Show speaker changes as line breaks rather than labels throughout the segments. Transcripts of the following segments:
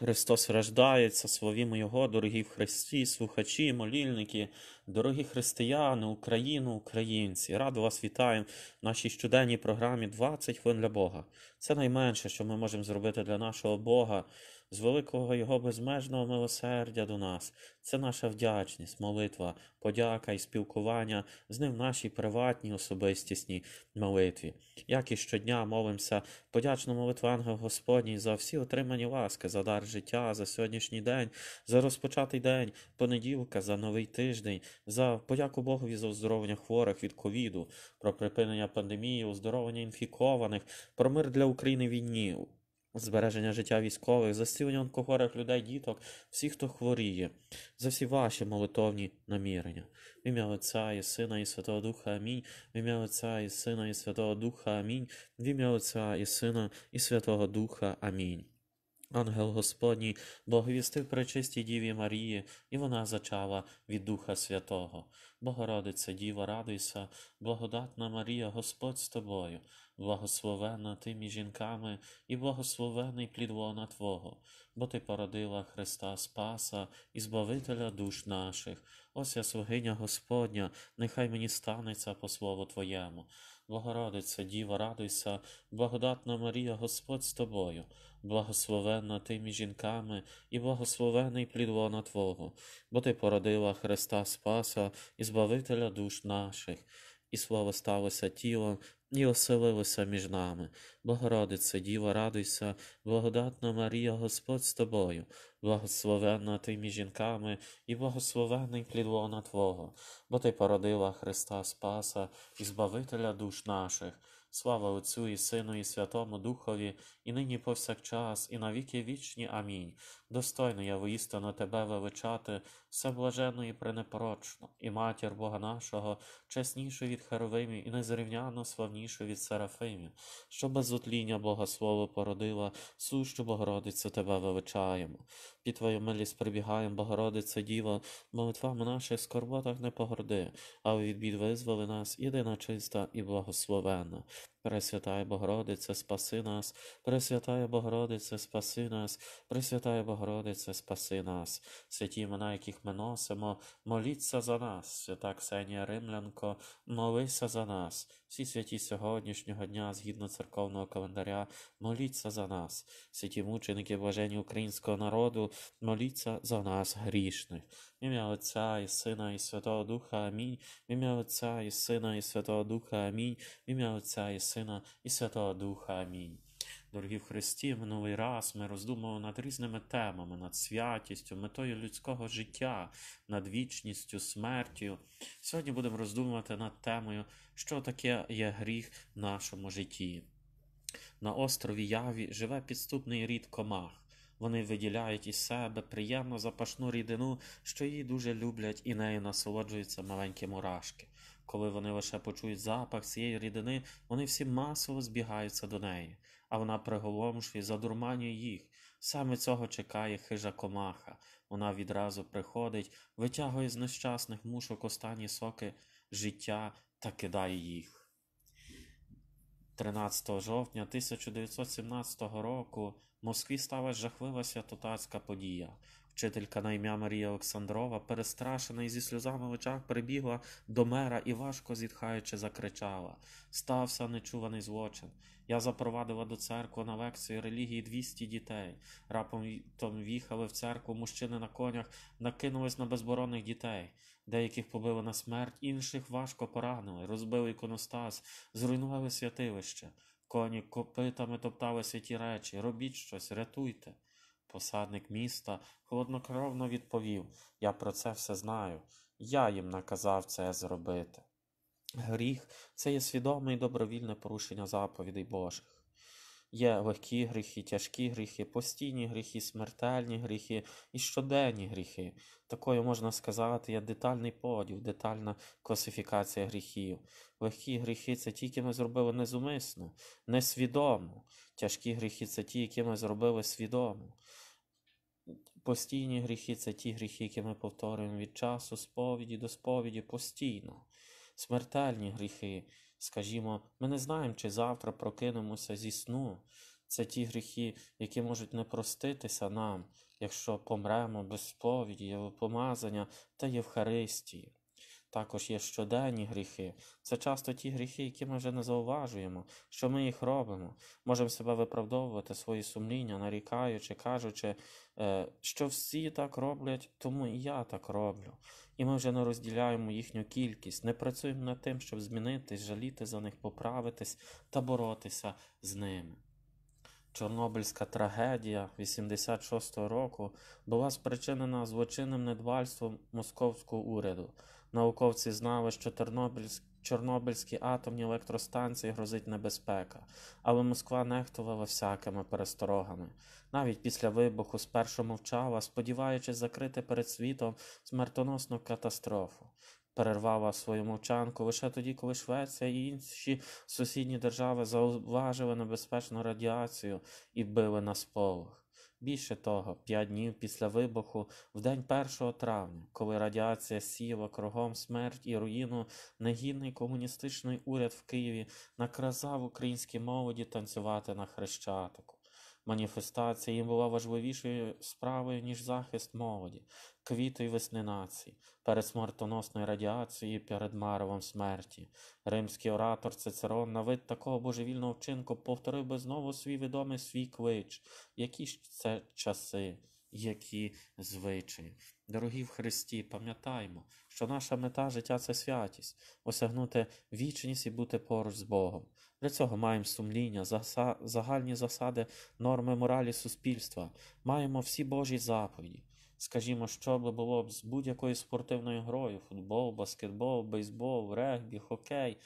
Христос рождається, славімо Його, дорогі в Христі, слухачі, молільники, дорогі християни, Україну, українці. Радо вас вітаємо в нашій щоденній програмі «20 хвилин для Бога. Це найменше, що ми можемо зробити для нашого Бога з великого Його безмежного милосердя до нас. Це наша вдячність, молитва, подяка і спілкування з ним в нашій приватній особистісній молитві. Як і щодня молимося, подячну молитву Ангел Господній за всі отримані ласки, за дар життя, за сьогоднішній день, за розпочатий день, понеділка, за новий тиждень, за подяку Богові за оздоровлення хворих від ковіду, про припинення пандемії, оздоровлення інфікованих, про мир для України війні збереження життя військових, зацілення онкохворих людей, діток, всіх, хто хворіє, за всі ваші молитовні намірення. В ім'я Отця і Сина, і Святого Духа Амінь, в ім'я Отця і Сина, і Святого Духа Амінь, в ім'я Отця і Сина, і Святого Духа Амінь. Ангел Господній благовістив пречистій Діві Марії, і вона зачала від Духа Святого. Богородице, Діва, радуйся, благодатна Марія, Господь з тобою. Благословена ти між жінками, і благословений плід лона Твого, бо Ти породила Христа Спаса і Збавителя душ наших. Ось я слугиня Господня, нехай мені станеться по слову Твоєму. Богородиця, Діва, радуйся, благодатна Марія, Господь з тобою, благословена ти між жінками, і благословений плід лона Твого, бо Ти породила Христа Спаса і Збавителя душ наших. І слово сталося тілом і оселилося між нами. Богородице, Діво, радуйся, благодатна Марія, Господь з тобою, благословенна ти між жінками, і благословений плід Твого, бо Ти породила Христа Спаса і Збавителя душ наших. Слава Отцю і Сину, і Святому Духові, і нині повсякчас, і навіки вічні. Амінь. Достойно я воістину Тебе величати, все і пренепорочно, і матір Бога нашого, чесніше від Херовимів, і незрівняно славніше від Серафимів, що без утління Бога Слово породила, сущу Богородицю Тебе величаємо. Під Твою милість прибігаємо, Богородице Діво, молитвами наших скорботах не погорди, а від бід визволи нас єдина чиста і благословена. Пресвятая Богородице, спаси нас, Пресвятая Богородице, спаси нас, Пресвятая Богородице, спаси нас, святі імена, яких ми носимо, моліться за нас, свята Ксенія Римлянко, молися за нас. Всі святі сьогоднішнього дня, згідно церковного календаря, моліться за нас, святі мученики, блажені українського народу, моліться за нас грішних. В ім'я Отця і Сина, і Святого Духа Амінь. В ім'я Отця і Сина, і Святого Духа Амінь. В ім'я Отця і Сина, і Святого Духа Амінь. Дорогі в Христі, минулий раз ми роздумували над різними темами, над святістю, метою людського життя, над вічністю, смертю. Сьогодні будемо роздумувати над темою, що таке є гріх в нашому житті. На острові Яві живе підступний рід комах. Вони виділяють із себе приємно запашну рідину, що її дуже люблять і нею насолоджуються маленькі мурашки. Коли вони лише почують запах цієї рідини, вони всі масово збігаються до неї а вона приголомшує, задурманює їх. Саме цього чекає хижа комаха. Вона відразу приходить, витягує з нещасних мушок останні соки життя та кидає їх. 13 жовтня 1917 року в Москві сталася жахлива святотатська подія. Вчителька на ім'я Марія Олександрова, перестрашена і зі сльозами в очах, прибігла до мера і важко зітхаючи, закричала Стався нечуваний злочин. Я запровадила до церкви на лекцію релігії 200 дітей. Раптом в'їхали в церкву, мужчини на конях накинулись на безборонних дітей. Деяких побили на смерть, інших важко поранили, розбили іконостас, зруйнували святилище. Коні копитами топтали святі речі. Робіть щось, рятуйте. Посадник міста холоднокровно відповів Я про це все знаю. Я їм наказав це зробити. Гріх це є свідоме і добровільне порушення заповідей Божих. Є легкі гріхи, тяжкі гріхи, постійні гріхи, смертельні гріхи і щоденні гріхи. Такою, можна сказати, є детальний поділ, детальна класифікація гріхів. Легкі гріхи це тільки ми зробили незумисно, несвідомо. Тяжкі гріхи це ті, які ми зробили свідомо. Постійні гріхи це ті гріхи, які ми повторюємо від часу, сповіді до сповіді постійно. Смертельні гріхи, скажімо, ми не знаємо, чи завтра прокинемося зі сну. Це ті гріхи, які можуть не проститися нам, якщо помремо без сповіді, помазання та Євхаристії також є щоденні гріхи. Це часто ті гріхи, які ми вже не зауважуємо, що ми їх робимо. Можемо себе виправдовувати, свої сумління, нарікаючи, кажучи, е, що всі так роблять, тому і я так роблю. І ми вже не розділяємо їхню кількість, не працюємо над тим, щоб змінитись, жаліти за них, поправитись та боротися з ними. Чорнобильська трагедія 86-го року була спричинена злочинним недбальством московського уряду. Науковці знали, що Тернопільськ. Чорнобильській атомній електростанції грозить небезпека, але Москва нехтувала всякими пересторогами. Навіть після вибуху спершу мовчала, сподіваючись закрити перед світом смертоносну катастрофу. Перервала свою мовчанку лише тоді, коли Швеція і інші сусідні держави зауважили небезпечну радіацію і били на сполох. Більше того, п'ять днів після вибуху, в день 1 травня, коли радіація сіла кругом смерть і руїну, негідний комуністичний уряд в Києві наказав українській молоді танцювати на хрещатику маніфестації їм була важливішою справою, ніж захист молоді, квіту і весни нації, перед смертоносною радіацією, перед маревом смерті. Римський оратор Цицерон на вид такого божевільного вчинку повторив би знову свій відомий свій клич, які ж це часи. Які звичаї. Дорогі в Христі, пам'ятаймо, що наша мета життя це святість, осягнути вічність і бути поруч з Богом. Для цього маємо сумління, заса... загальні засади, норми моралі суспільства, маємо всі Божі заповіді. Скажімо, що би було б з будь-якою спортивною грою: футбол, баскетбол, бейсбол, регбі, хокей,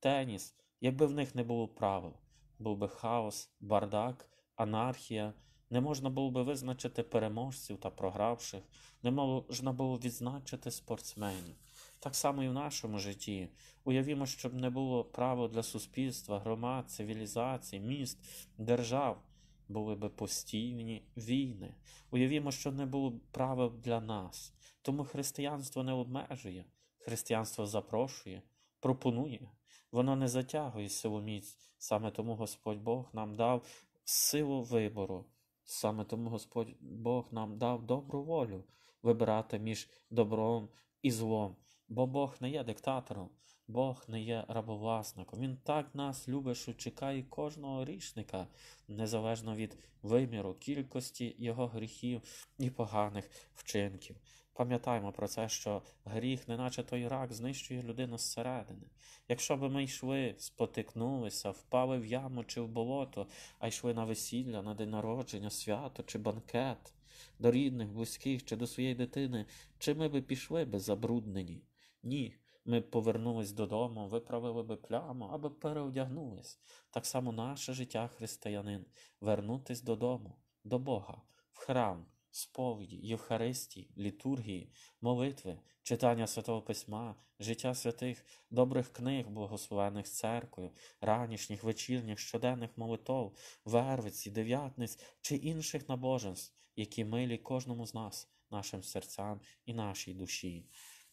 теніс, якби в них не було правил, був би хаос, бардак, анархія. Не можна було би визначити переможців та програвших, не можна було відзначити спортсменів. Так само і в нашому житті. Уявімо, щоб не було право для суспільства, громад, цивілізацій, міст, держав. Були би постійні війни. Уявімо, що не було права для нас. Тому християнство не обмежує, християнство запрошує, пропонує. Воно не затягує силу міць. Саме тому Господь Бог нам дав силу вибору. Саме тому Господь Бог нам дав добру волю вибирати між добром і злом. Бо Бог не є диктатором, Бог не є рабовласником. Він так нас любить, що чекає кожного рішника, незалежно від виміру, кількості його гріхів і поганих вчинків. Пам'ятаємо про це, що гріх, неначе той рак, знищує людину зсередини. Якщо б ми йшли, спотикнулися, впали в яму чи в болото, а йшли на весілля, на день народження, свято чи банкет, до рідних, близьких чи до своєї дитини, чи ми би пішли би забруднені? Ні, ми повернулись додому, виправили би пляму, аби переодягнулись. Так само наше життя християнин вернутись додому, до Бога, в храм, сповіді, Євхаристії, літургії, молитви, читання святого письма, життя святих, добрих книг, благословених церквою, ранішніх, вечірніх, щоденних молитов, вервиці, дев'ятниць чи інших набоженств, які милі кожному з нас, нашим серцям і нашій душі.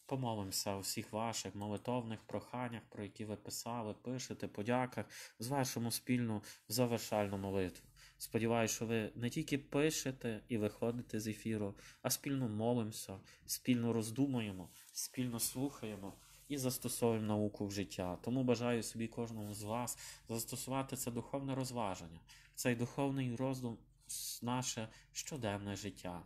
Помолимося у всіх ваших молитовних проханнях, про які ви писали, пишете, подяках, звершимо спільну завершальну молитву. Сподіваюсь, що ви не тільки пишете і виходите з ефіру, а спільно молимося, спільно роздумуємо, спільно слухаємо і застосовуємо науку в життя. Тому бажаю собі кожному з вас застосувати це духовне розваження, цей духовний роздум наше щоденне життя.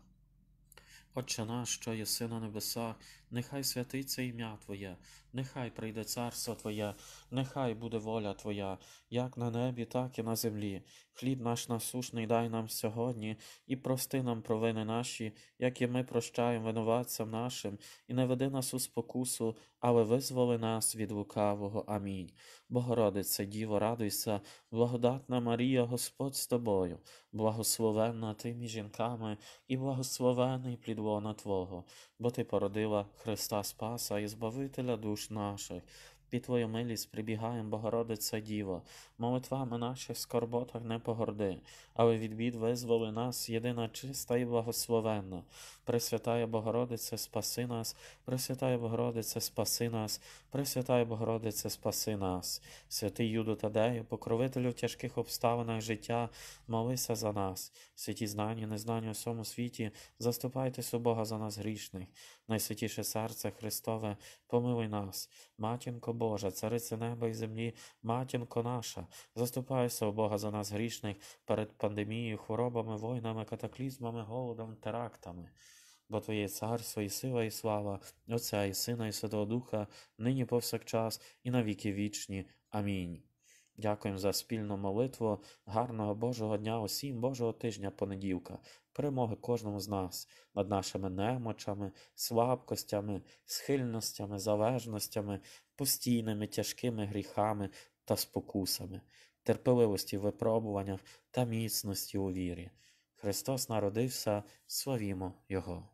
Отче наш, що є сина небеса, нехай святиться ім'я Твоє, нехай прийде царство Твоє, нехай буде воля Твоя, як на небі, так і на землі. Хліб наш насушний дай нам сьогодні і прости нам провини наші, як і ми прощаємо винуватцям нашим, і не веди нас у спокусу, але визволи нас від лукавого. Амінь. Богородице, Діво, радуйся, благодатна Марія, Господь з тобою, благословенна ти між жінками, і благословений плід лона Твого, бо Ти породила Христа Спаса і Збавителя душ наших. Під Твою милість прибігаєм, Богородице Діво, молитвами наших скорботах не погорди, але від бід визволи нас єдина чиста і благословенна. Пресвятая Богородице, спаси нас, Пресвятая Богородице, спаси нас, Пресвятая Богородице, спаси нас, святий Юду Тадею, покровителю в тяжких обставинах життя, молися за нас, святі знані, незнані у всьому світі, заступайтесь у Бога за нас грішних, найсвятіше серце Христове, помилуй нас, матінко Божа, царице неба і землі, матінко наша, заступайся у Бога за нас грішних перед пандемією, хворобами, войнами, катаклізмами, голодом, терактами. Бо Твоє царство, і сила, і слава, Отця, і Сина, і Святого Духа, нині повсякчас, і на віки вічні. Амінь. Дякуємо за спільну молитву, гарного Божого дня, усім Божого тижня, понеділка, перемоги кожному з нас над нашими немочами, слабкостями, схильностями, залежностями, постійними тяжкими гріхами та спокусами, терпеливості в випробуваннях та міцності у вірі. Христос народився, славімо Його!